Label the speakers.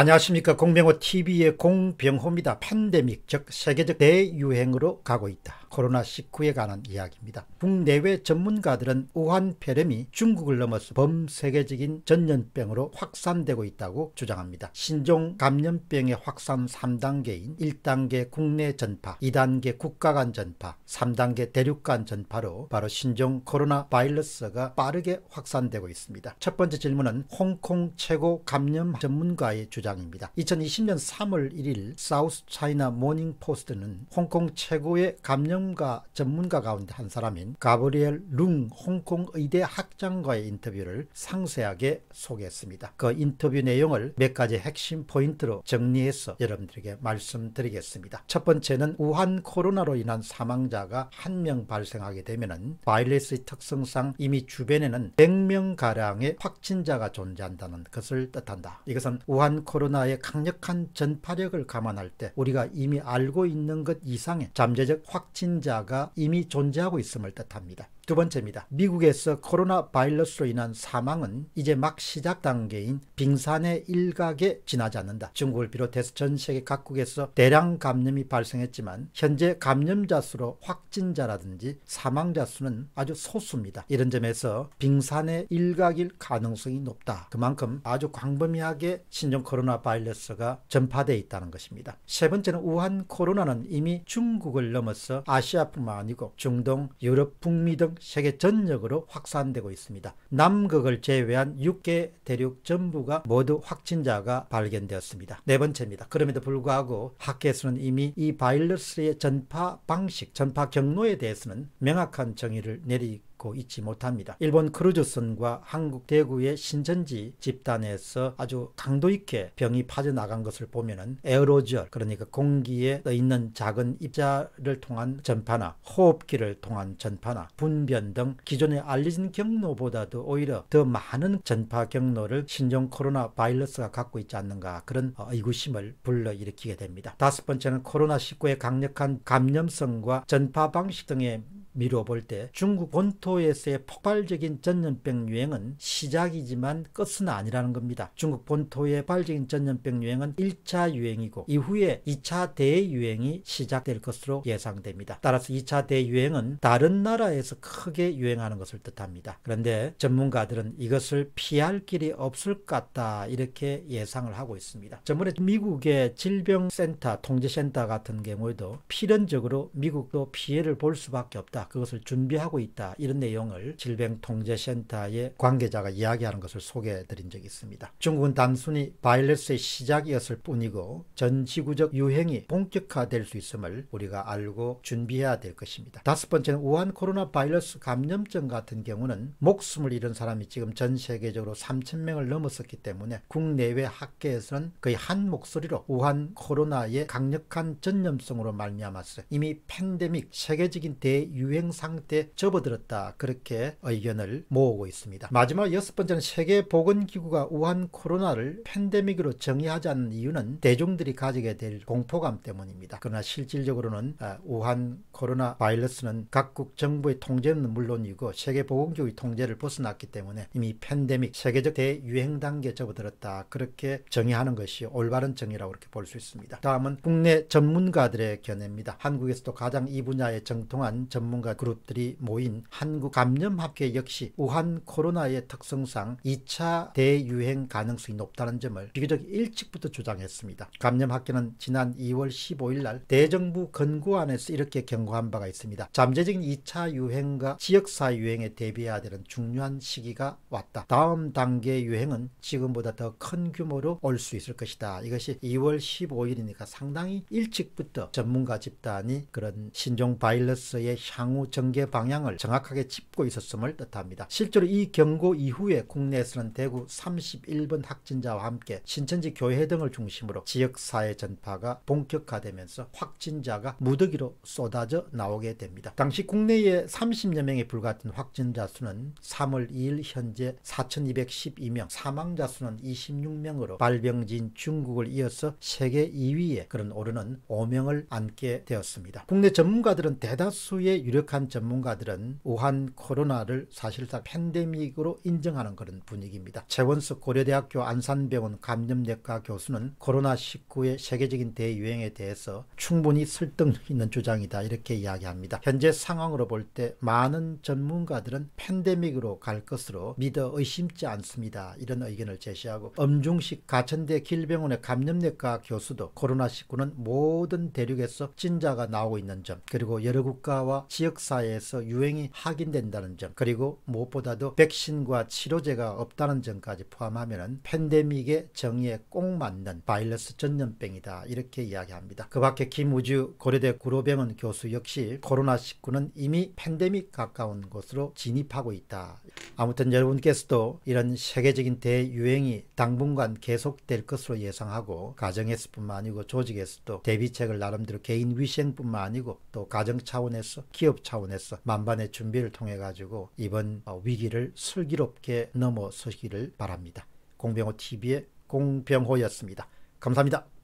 Speaker 1: 안녕하십니까 공병호 TV의 공병호입니다. 팬데믹 즉 세계적 대유행으로 가고 있다. 코로나 19에 관한 이야기입니다. 국내외 전문가들은 우한폐렴이 중국을 넘어서 범세계적인 전염병으로 확산되고 있다고 주장합니다. 신종 감염병의 확산 3단계인 1단계 국내 전파, 2단계 국가 간 전파, 3단계 대륙 간 전파로 바로 신종 코로나 바이러스가 빠르게 확산되고 있습니다. 첫 번째 질문은 홍콩 최고 감염 전문가의 주장입니다. 2020년 3월 1일 사우스 차이나 모닝 포스트는 홍콩 최고의 감염 전문가, 전문가 가운데 한 사람인 가브리엘 룽 홍콩 의대 학장과의 인터뷰를 상세하게 소개했습니다. 그 인터뷰 내용을 몇 가지 핵심 포인트로 정리해서 여러분들에게 말씀드리겠습니다. 첫 번째는 우한 코로나로 인한 사망자가 한 명 발생하게 되면 바이러스의 특성상 이미 주변에는 100명가량의 확진자가 존재한다는 것을 뜻한다. 이것은 우한 코로나의 강력한 전파력을 감안할 때 우리가 이미 알고 있는 것 이상의 잠재적 확진 확진자가 이미 존재하고 있음을 뜻합니다. 두 번째입니다. 미국에서 코로나 바이러스로 인한 사망은 이제 막 시작 단계인 빙산의 일각에 지나지 않는다. 중국을 비롯해서 전 세계 각국에서 대량 감염이 발생했지만 현재 감염자 수로 확진자라든지 사망자 수는 아주 소수입니다. 이런 점에서 빙산의 일각일 가능성이 높다. 그만큼 아주 광범위하게 신종 코로나 바이러스가 전파되어 있다는 것입니다. 세 번째는 우한 코로나는 이미 중국을 넘어서 아 아시아뿐만 아니고 중동, 유럽, 북미 등 세계 전역으로 확산되고 있습니다. 남극을 제외한 6개 대륙 전부가 모두 확진자가 발견되었습니다. 네 번째입니다. 그럼에도 불구하고 학계에서는 이미 이 바이러스의 전파 방식, 전파 경로에 대해서는 명확한 정의를 내리 않고 있지 못합니다. 일본 크루즈선과 한국 대구의 신천지 집단에서 아주 강도 있게 병이 빠져나간 것을 보면은 에어로지얼 그러니까 공기에 떠 있는 작은 입자를 통한 전파나 호흡기를 통한 전파나 분변 등 기존에 알려진 경로보다도 오히려 더 많은 전파 경로를 신종 코로나 바이러스가 갖고 있지 않는가 그런 어, 의구심을 불러일으키게 됩니다. 다섯 번째는 코로나19의 강력한 감염성과 전파 방식 등의 미뤄 볼때 중국 본토에서의 폭발적인 전염병 유행은 시작이지만 끝은 아니라는 겁니다. 중국 본토의 폭발적인 전염병 유행은 1차 유행이고 이후에 2차 대유행이 시작될 것으로 예상됩니다. 따라서 2차 대유행은 다른 나라에서 크게 유행하는 것을 뜻합니다. 그런데 전문가들은 이것을 피할 길이 없을 것 같다 이렇게 예상을 하고 있습니다. 전번에 미국의 질병센터, 통제센터 같은 경우에도 필연적으로 미국도 피해를 볼 수밖에 없다. 그것을 준비하고 있다. 이런 내용을 질병통제센터의 관계자가 이야기하는 것을 소개해 드린 적이 있습니다. 중국은 단순히 바이러스의 시작이었을 뿐이고 전 지구적 유행이 본격화될 수 있음을 우리가 알고 준비해야 될 것입니다. 다섯 번째는 우한 코로나 바이러스 감염증 같은 경우는 목숨을 잃은 사람이 지금 전 세계적으로 3천명을 넘었었기 때문에 국내외 학계에서는 거의 한 목소리로 우한 코로나의 강력한 전염성으로 말미암았어요 이미 팬데믹 세계적인 대유 유행 상태 접어들었다 그렇게 의견을 모으고 있습니다. 마지막 여섯 번째는 세계보건기구가 우한 코로나를 팬데믹으로 정의하지 않는 이유는 대중들이 가지게 될 공포감 때문입니다. 그러나 실질적으로는 아, 우한 코로나 바이러스는 각국 정부의 통제는 물론이고 세계보건기구의 통제를 벗어났기 때문에 이미 팬데믹 세계적 대유행 단계에 접어들었다 그렇게 정의하는 것이 올바른 정의라고 이렇게 볼 수 있습니다. 다음은 국내 전문가들의 견해입니다. 한국에서도 가장 이 분야에 정통한 전문 전문가 그룹들이 모인 한국감염학회 역시 우한 코로나의 특성상 2차 대유행 가능성이 높다는 점을 비교적 일찍부터 주장했습니다. 감염학회는 지난 2월 15일 날 대정부 건구안에서 이렇게 경고한 바가 있습니다. 잠재적인 2차 유행과 지역사 유행에 대비해야 되는 중요한 시기가 왔다. 다음 단계 유행은 지금보다 더 큰 규모로 올 수 있을 것이다. 이것이 2월 15일이니까 상당히 일찍부터 전문가 집단이 그런 신종 바이러스의 향 향후 전개 방향을 정확하게 짚고 있었음을 뜻합니다. 실제로 이 경고 이후에 국내에서는 대구 31번 확진자와 함께 신천지 교회 등을 중심으로 지역사회 전파가 본격화되면서 확진자가 무더기로 쏟아져 나오게 됩니다. 당시 국내에 30여 명에 불과했던 확진자 수는 3월 2일 현재 4,212명, 사망자 수는 26명으로 발병진 중국을 이어서 세계 2위에 그런 오르는 5명을 안게 되었습니다. 국내 전문가들은 대다수의 유력 유력한 전문가들은 우한 코로나를 사실상 팬데믹으로 인정하는 그런 분위기입니다. 최원석 고려대학교 안산병원 감염내과 교수는 코로나19의 세계적인 대유행에 대해서 충분히 설득 있는 주장이다 이렇게 이야기합니다. 현재 상황으로 볼 때 많은 전문가들은 팬데믹으로 갈 것으로 믿어 의심치 않습니다. 이런 의견을 제시하고 엄중식 가천대 길병원의 감염내과 교수도 코로나19는 모든 대륙에서 진자가 나오고 있는 점 그리고 여러 국가와 지역 역사에서 유행이 확인된다는 점 그리고 무엇보다도 백신과 치료제가 없다는 점까지 포함하면 팬데믹의 정의에 꼭 맞는 바이러스 전염병이다 이렇게 이야기합니다. 그 밖에 김우주 고려대 구로병원 교수 역시 코로나19는 이미 팬데믹 가까운 곳으로 진입하고 있다. 아무튼 여러분께서도 이런 세계적인 대유행이 당분간 계속될 것으로 예상하고 가정에서뿐만 아니고 조직에서도 대비책을 나름대로 개인 위생뿐만 아니고 또 가정 차원에서 기업 차원에서 만반의 준비를 통해 가지고 이번 어, 위기를 슬기롭게 넘어서기를 바랍니다. 공병호 TV의 공병호였습니다. 감사합니다.